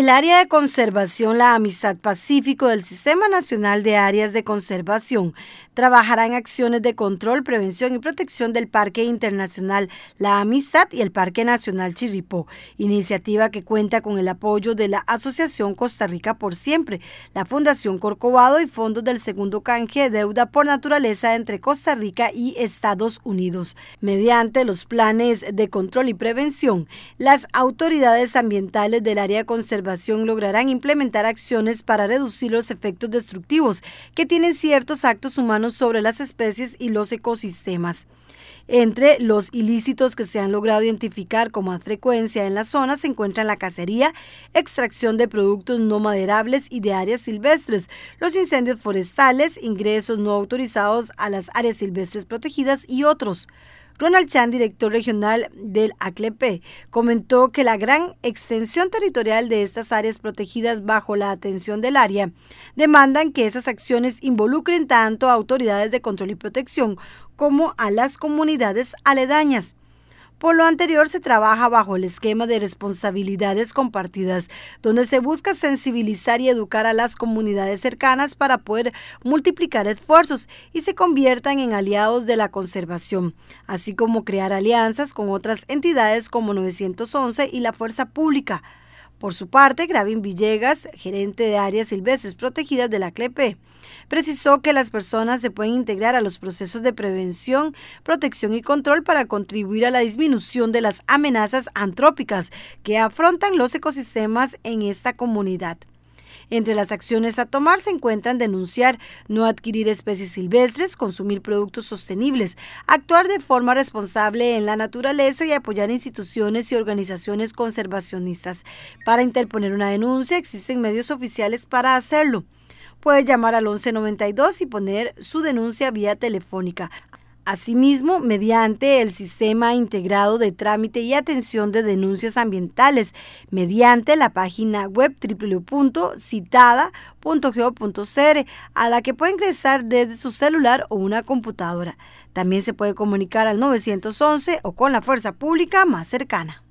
El área de conservación La Amistad Pacífico del Sistema Nacional de Áreas de Conservación trabajará en acciones de control, prevención y protección del Parque Internacional La Amistad y el Parque Nacional Chirripó, iniciativa que cuenta con el apoyo de la Asociación Costa Rica por Siempre, la Fundación Corcovado y fondos del segundo canje de deuda por naturaleza entre Costa Rica y Estados Unidos. Mediante los planes de control y prevención, las autoridades ambientales del área de conservación lograrán implementar acciones para reducir los efectos destructivos que tienen ciertos actos humanos sobre las especies y los ecosistemas. Entre los ilícitos que se han logrado identificar con más frecuencia en la zona se encuentran la cacería, extracción de productos no maderables y de áreas silvestres, los incendios forestales, ingresos no autorizados a las áreas silvestres protegidas y otros. Ronald Chan, director regional del ACLEP, comentó que la gran extensión territorial de estas áreas protegidas bajo la atención del área demandan que esas acciones involucren tanto a autoridades de control y protección como a las comunidades aledañas. Por lo anterior, se trabaja bajo el esquema de responsabilidades compartidas, donde se busca sensibilizar y educar a las comunidades cercanas para poder multiplicar esfuerzos y se conviertan en aliados de la conservación, así como crear alianzas con otras entidades como 911 y la Fuerza Pública por su parte, Gravin Villegas, gerente de áreas silvestres protegidas de la CLEPE, precisó que las personas se pueden integrar a los procesos de prevención, protección y control para contribuir a la disminución de las amenazas antrópicas que afrontan los ecosistemas en esta comunidad. Entre las acciones a tomar se encuentran denunciar, no adquirir especies silvestres, consumir productos sostenibles, actuar de forma responsable en la naturaleza y apoyar instituciones y organizaciones conservacionistas. Para interponer una denuncia existen medios oficiales para hacerlo puede llamar al 1192 y poner su denuncia vía telefónica. Asimismo, mediante el Sistema Integrado de Trámite y Atención de Denuncias Ambientales, mediante la página web www.citada.go.cr, a la que puede ingresar desde su celular o una computadora. También se puede comunicar al 911 o con la fuerza pública más cercana.